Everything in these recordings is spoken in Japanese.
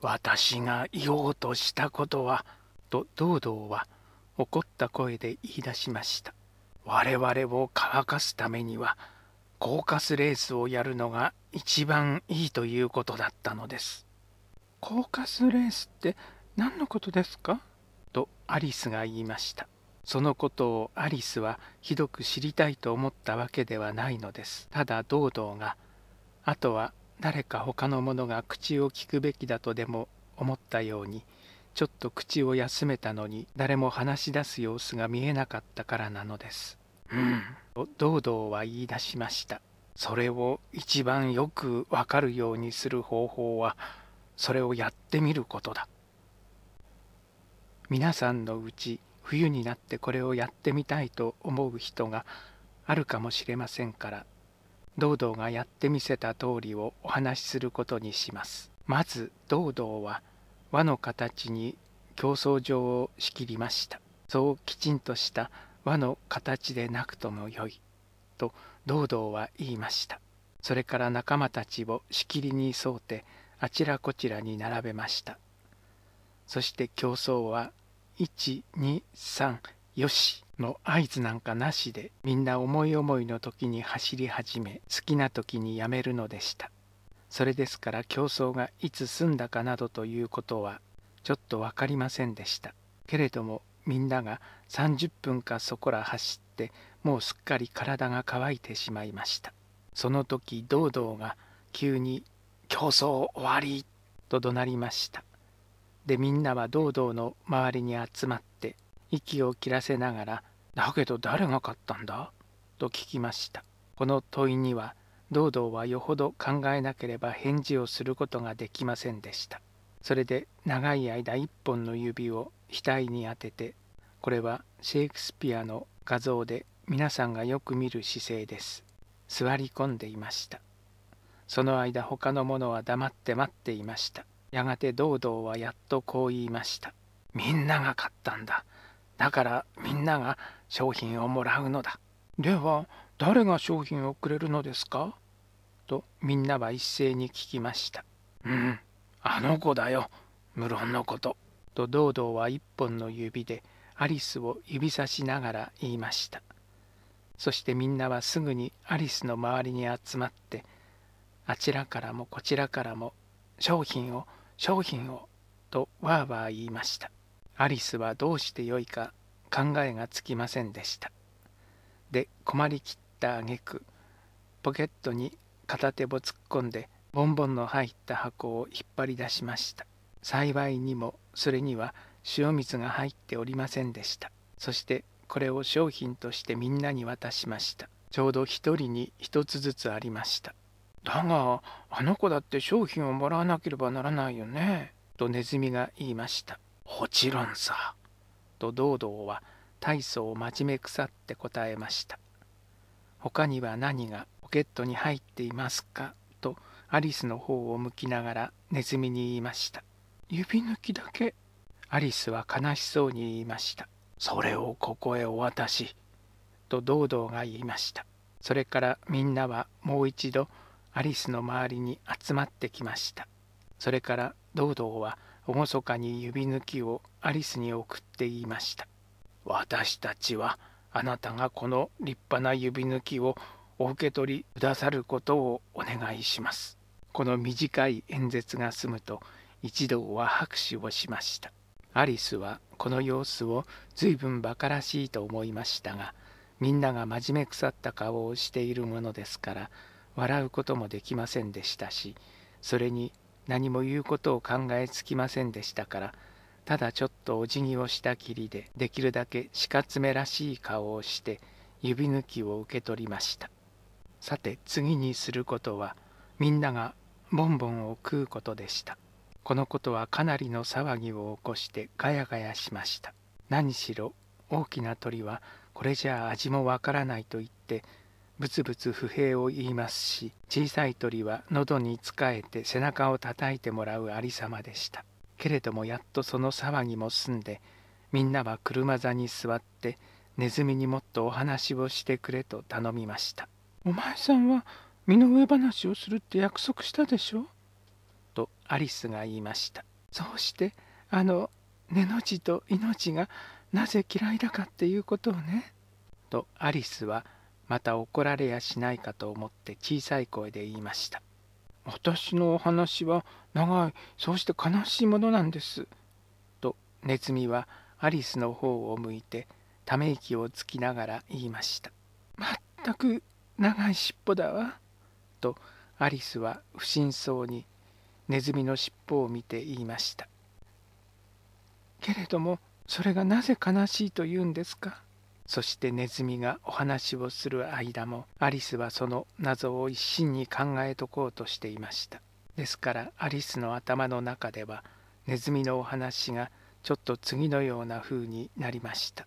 私が言おうとしたことは、と堂々は怒った声で言い出しました。我々を乾かすためには、コーカスレースをやるのが一番いいということだったのです。コーカスレースって何のことですかとアリスが言いました。そのことをアリスはひどく知りたいと思ったわけではないのです。ただ堂々が、あとは誰か他の者が口を聞くべきだとでも思ったようにちょっと口を休めたのに誰も話し出す様子が見えなかったからなのです。うん、と堂々は言い出しました。それを一番よくわかるようにする方法はそれをやってみることだ。皆さんのうち冬になってこれをやってみたいと思う人があるかもしれませんから堂々がやってみせた通りをお話しすることにします。まず堂々は和の形に競争場を仕切りました。そうきちんとした和の形でなくともよい。と堂々は言いました。それから仲間たちをしきりに沿うてあちらこちらに並べました。そして競争は123よしの合図なんかなしでみんな思い思いの時に走り始め好きな時にやめるのでしたそれですから競争がいつ済んだかなどということはちょっと分かりませんでしたけれどもみんなが30分かそこら走ってもうすっかり体が乾いてしまいましたその時堂々が急に「競争終わり!」と怒鳴りましたでみんなは堂々の周りに集まって息を切らせながら「だけど誰が買ったんだ?」と聞きましたこの問いには堂々はよほど考えなければ返事をすることができませんでしたそれで長い間一本の指を額に当ててこれはシェイクスピアの画像で皆さんがよく見る姿勢です座り込んでいましたその間他の者は黙って待っていましたやがて堂々はやっとこう言いましたみんなが買ったんだだからみんなが商品をもらうのだ。では誰が商品をくれるのですかとみんなは一斉に聞きました。うん、あの子だよ。無論のこと。と堂々は一本の指でアリスを指さしながら言いました。そしてみんなはすぐにアリスの周りに集まってあちらからもこちらからも商品を商品をとわーわー言いました。アリスはどうしてよいか考えがつきませんでしたで困りきった挙句ポケットに片手を突っ込んでボンボンの入った箱を引っ張り出しました幸いにもそれには塩水が入っておりませんでしたそしてこれを商品としてみんなに渡しましたちょうど一人に一つずつありましただがあの子だって商品をもらわなければならないよねとネズミが言いましたもちろんさ。と堂々は大層真面目腐って答えました。他には何がポケットに入っていますかとアリスの方を向きながらネズミに言いました。指抜きだけ。アリスは悲しそうに言いました。それをここへお渡し。と堂々が言いました。それからみんなはもう一度アリスの周りに集まってきました。それから堂々は厳かに指抜きをアリスに送っていました私たちはあなたがこの立派な指抜きをお受け取りくださることをお願いしますこの短い演説が済むと一同は拍手をしましたアリスはこの様子を随分馬鹿らしいと思いましたがみんなが真面目腐った顔をしているものですから笑うこともできませんでしたしそれに何も言うことを考えつきませんでしたからただちょっとお辞儀をしたきりでできるだけ鹿爪らしい顔をして指抜きを受け取りましたさて次にすることはみんながボンボンを食うことでしたこのことはかなりの騒ぎを起こしてガヤガヤしました何しろ大きな鳥はこれじゃ味もわからないと言ってぶつぶつ不平を言いますし小さい鳥は喉につかえて背中をたたいてもらうありさまでしたけれどもやっとその騒ぎも済んでみんなは車座に座ってネズミにもっとお話をしてくれと頼みましたお前さんは身の上話をするって約束したでしょとアリスが言いましたそうしてあの根の字と命がなぜ嫌いだかっていうことをねとアリスは「また怒られやしないかと思って小さい声で言いました私のお話は長いそうして悲しいものなんですとネズミはアリスの方を向いてため息をつきながら言いましたまったく長い尻尾だわとアリスは不審そうにネズミの尻尾を見て言いましたけれどもそれがなぜ悲しいと言うんですかそしてネズミがお話をする間もアリスはその謎を一心に考えとこうとしていましたですからアリスの頭の中ではネズミのお話がちょっと次のような風になりました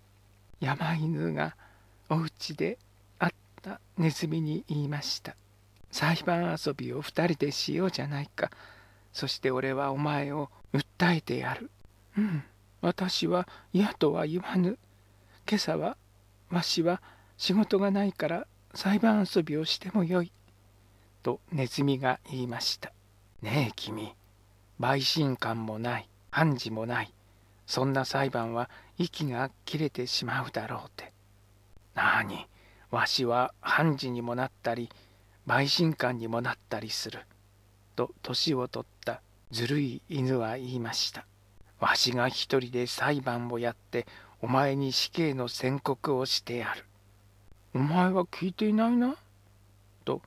山犬がお家で会ったネズミに言いました裁判遊びを2人でしようじゃないかそして俺はお前を訴えてやるうん私は嫌とは言わぬ今朝はわしは仕事がないから裁判遊びをしてもよい」とネズミが言いました「ねえ君陪審官もない判事もないそんな裁判は息が切れてしまうだろう」って「なにわしは判事にもなったり陪審官にもなったりする」と年を取ったずるい犬は言いました「わしが一人で裁判をやってお前に死刑の宣告をしてやる。お前は聞いていないな。と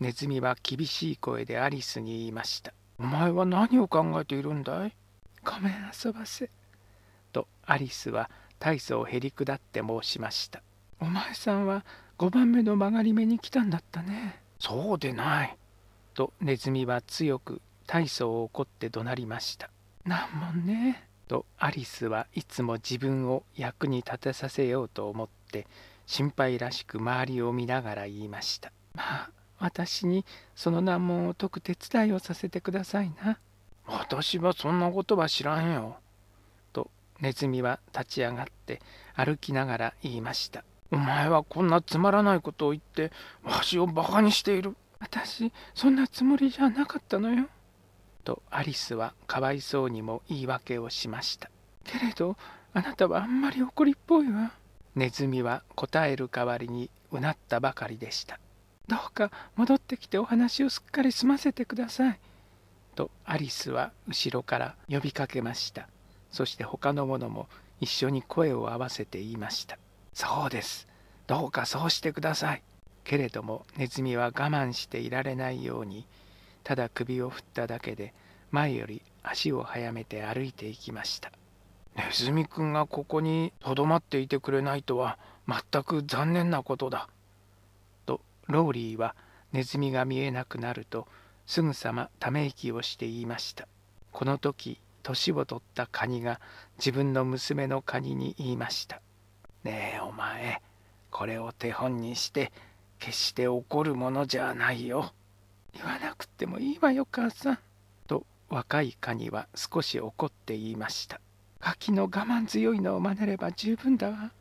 ネズミは厳しい声でアリスに言いました。お前は何を考えているんだいごめん遊ばせ。とアリスは大層へりくだって申しました。お前さんは5番目の曲がり目に来たんだったね。そうでない。とネズミは強く大層怒って怒鳴りました。なんもね。とアリスはいつも自分を役に立てさせようと思って心配らしく周りを見ながら言いましたまあ私にその難問を解く手伝いをさせてくださいな私はそんなことは知らんよとネズミは立ち上がって歩きながら言いましたお前はこんなつまらないことを言ってわしをバカにしている私そんなつもりじゃなかったのよとアリスはかわいそうにも言い訳をしましたけれどあなたはあんまり怒りっぽいわネズミは答える代わりにうなったばかりでしたどうか戻ってきてお話をすっかり済ませてくださいとアリスは後ろから呼びかけましたそして他の者も一緒に声を合わせて言いましたそうですどうかそうしてくださいけれどもネズミは我慢していられないようにただ首を振っただけで前より足を速めて歩いていきましたネズミくんがここにとどまっていてくれないとは全く残念なことだ」とローリーはネズミが見えなくなるとすぐさまため息をして言いましたこの時年を取ったカニが自分の娘のカニに言いました「ねえお前これを手本にして決して怒るものじゃないよ」言わなくてもいいわよ母さん」と若いカニは少し怒って言いました「柿の我慢強いのを真似れば十分だわ」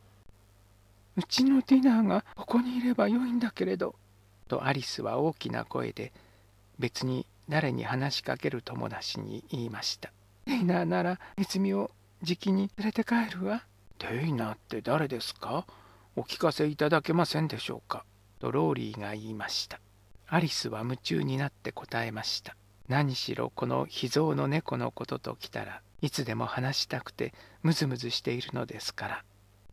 「うちのディナーがここにいればよいんだけれど」とアリスは大きな声で別に誰に話しかける友達に言いました「ディナーならネズミをじきに連れて帰るわ」「ディナーって誰ですかお聞かせいただけませんでしょうか」とローリーが言いましたアリスは夢中になって答えました何しろこの秘蔵の猫のことときたらいつでも話したくてムズムズしているのですから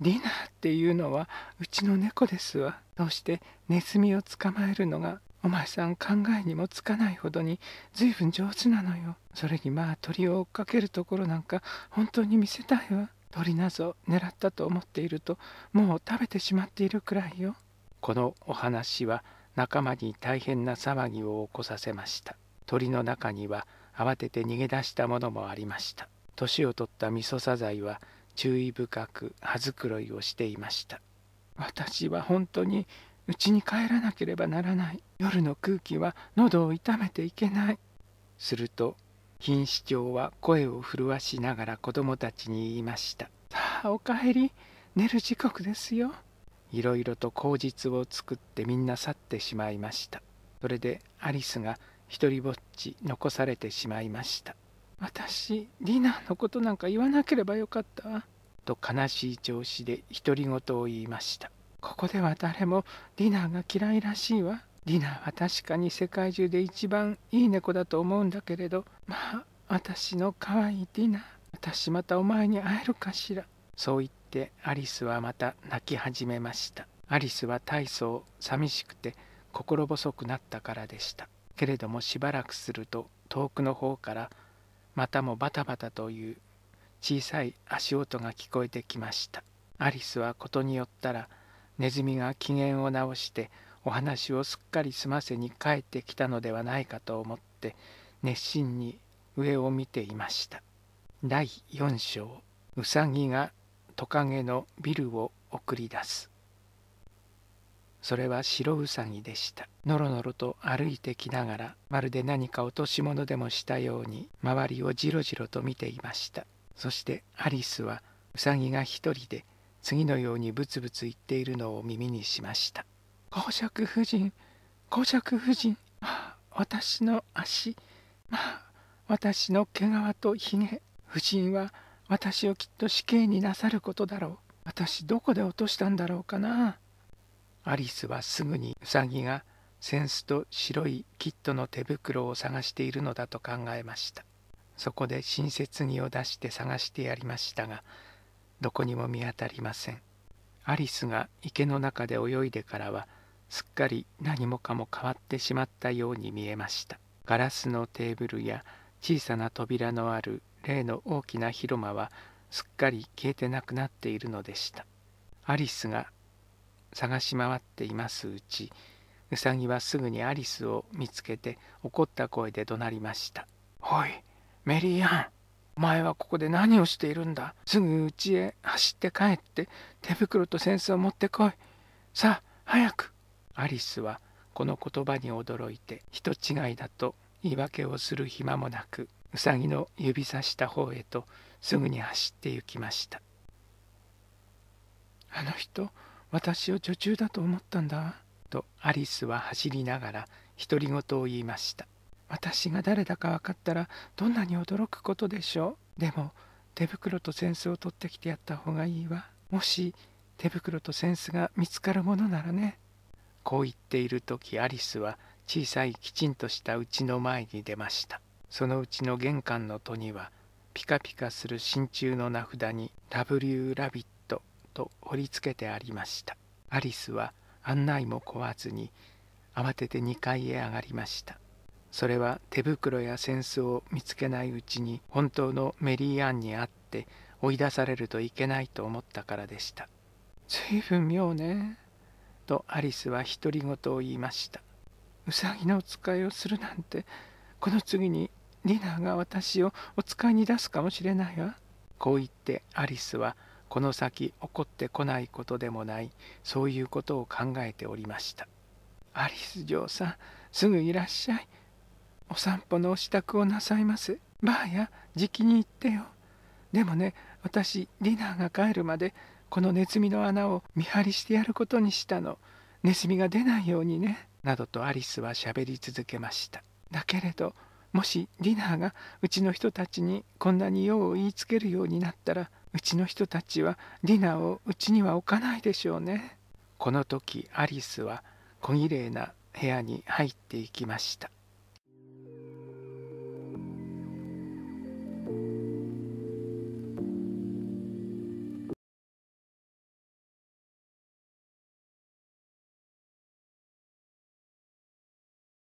ディナーっていうのはうちの猫ですわどうしてネズミを捕まえるのがお前さん考えにもつかないほどにずいぶん上手なのよそれにまあ鳥を追っかけるところなんか本当に見せたいわ鳥なぞ狙ったと思っているともう食べてしまっているくらいよこのお話は仲間に大変な騒ぎを起こさせました鳥の中には慌てて逃げ出したものもありました年を取ったみそサザイは注意深くづくろいをしていました私は本当に家に帰らなければならない夜の空気は喉を痛めていけないすると錦糸町は声を震わしながら子供たちに言いました「さあおかえり寝る時刻ですよ」いろいろと口実を作ってみんな去ってしまいましたそれでアリスが一りぼっち残されてしまいました私ディナーのことなんか言わなければよかったと悲しい調子で独り言を言いましたここでは誰もディナーが嫌いらしいわディナーは確かに世界中で一番いい猫だと思うんだけれどまあ私の可愛いディナー私またお前に会えるかしらそう言っててアリスはまた泣き始めましたアリスは大層寂しくて心細くなったからでしたけれどもしばらくすると遠くの方からまたもバタバタという小さい足音が聞こえてきましたアリスはことによったらネズミが機嫌を直してお話をすっかり済ませに帰ってきたのではないかと思って熱心に上を見ていました第4章うさぎがトカゲのビルを送り出すそれは白ウサギでしたのろのろと歩いてきながらまるで何か落とし物でもしたように周りをじろじろと見ていましたそしてアリスはウサギが一人で次のようにブツブツ言っているのを耳にしました「公爵夫人公爵夫人、まあ、私の足まあ私の毛皮とひげ夫人は私をきっと死刑になさることだろう私どこで落としたんだろうかなアリスはすぐにウサギが扇子と白いキットの手袋を探しているのだと考えましたそこで親切着を出して探してやりましたがどこにも見当たりませんアリスが池の中で泳いでからはすっかり何もかも変わってしまったように見えましたガラスのテーブルや小さな扉のある例の大きな広間はすっかり消えてなくなっているのでしたアリスが探し回っていますうちウサギはすぐにアリスを見つけて怒った声で怒鳴りました「おいメリーアンお前はここで何をしているんだすぐ家へ走って帰って手袋と扇子を持ってこいさあ早く」アリスはこの言葉に驚いて人違いだと言い訳をする暇もなくうさぎの指さした方へとすぐに走って行きましたあの人私を女中だと思ったんだとアリスは走りながら独り言を言いました私が誰だか分かったらどんなに驚くことでしょうでも手袋と扇子を取ってきてやった方がいいわもし手袋と扇子が見つかるものならねこう言っている時アリスは小さいきちんとしたうちの前に出ましたそのうちの玄関の戸にはピカピカする真鍮の名札に「W ラビット」と貼り付けてありましたアリスは案内も壊ずに慌てて2階へ上がりましたそれは手袋や扇子を見つけないうちに本当のメリーアンに会って追い出されるといけないと思ったからでした随分妙ねとアリスは独り言を言いましたうさぎの使いをするなんてこの次にィナが私をお使いに出すかもしれないわ。こう言ってアリスはこの先起こってこないことでもないそういうことを考えておりました。アリス嬢さんすぐいらっしゃい。お散歩のお支度をなさいます。ばあやじきに行ってよ。でもね私ディナーが帰るまでこのネズミの穴を見張りしてやることにしたの。ネズミが出ないようにね。などとアリスはしゃべり続けました。だけれどもしディナーがうちの人たちにこんなに用を言いつけるようになったらうちの人たちはディナーをうちには置かないでしょうねこの時アリスは小綺麗な部屋に入っていきました